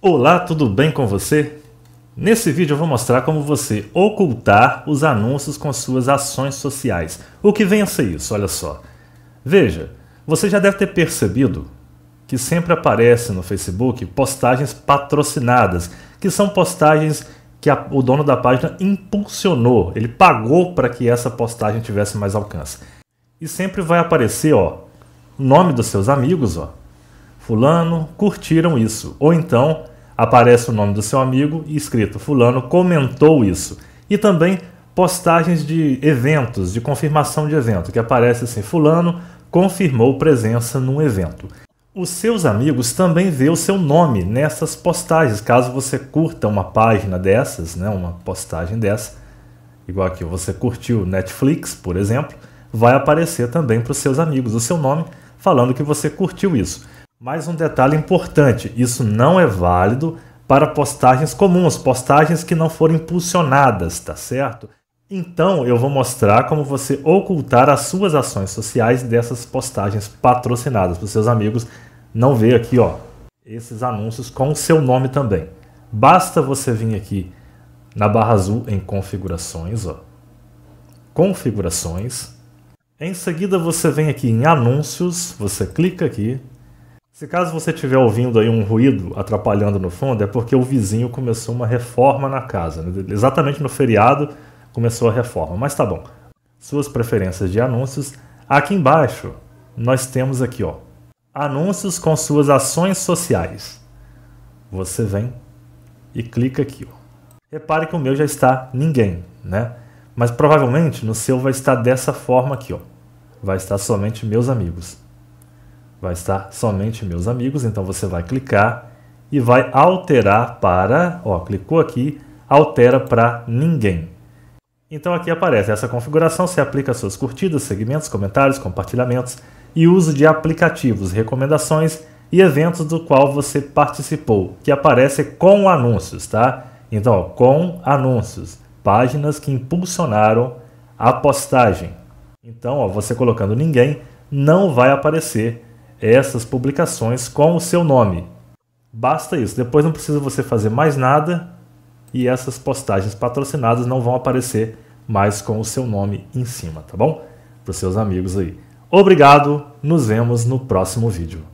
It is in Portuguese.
Olá, tudo bem com você? Nesse vídeo eu vou mostrar como você ocultar os anúncios com suas ações sociais. O que vem a ser isso? Olha só. Veja, você já deve ter percebido que sempre aparece no Facebook postagens patrocinadas, que são postagens que a, o dono da página impulsionou, ele pagou para que essa postagem tivesse mais alcance. E sempre vai aparecer, ó, nome dos seus amigos, ó. Fulano curtiram isso. Ou então aparece o nome do seu amigo e escrito fulano comentou isso. E também postagens de eventos, de confirmação de evento, que aparece assim: Fulano confirmou presença num evento. Os seus amigos também vê o seu nome nessas postagens. Caso você curta uma página dessas, né, uma postagem dessa, igual aqui você curtiu Netflix, por exemplo, vai aparecer também para os seus amigos o seu nome falando que você curtiu isso. Mais um detalhe importante: isso não é válido para postagens comuns, postagens que não foram impulsionadas, tá certo? Então, eu vou mostrar como você ocultar as suas ações sociais dessas postagens patrocinadas para seus amigos não ver aqui, ó, esses anúncios com o seu nome também. Basta você vir aqui na barra azul em configurações, ó. Configurações. Em seguida você vem aqui em anúncios, você clica aqui. Se caso você estiver ouvindo aí um ruído atrapalhando no fundo, é porque o vizinho começou uma reforma na casa, né? exatamente no feriado começou a reforma. Mas tá bom. Suas preferências de anúncios. Aqui embaixo nós temos aqui, ó, anúncios com suas ações sociais. Você vem e clica aqui, ó. Repare que o meu já está ninguém, né? Mas provavelmente no seu vai estar dessa forma aqui, ó. Vai estar somente meus amigos. Vai estar somente meus amigos, então você vai clicar e vai alterar para, ó, clicou aqui, altera para ninguém. Então aqui aparece essa configuração, se aplica às suas curtidas, segmentos, comentários, compartilhamentos e uso de aplicativos, recomendações e eventos do qual você participou, que aparece com anúncios, tá? Então, ó, com anúncios, páginas que impulsionaram a postagem. Então, ó, você colocando ninguém, não vai aparecer essas publicações com o seu nome. Basta isso, depois não precisa você fazer mais nada, e essas postagens patrocinadas não vão aparecer mais com o seu nome em cima, tá bom? Para os seus amigos aí. Obrigado, nos vemos no próximo vídeo.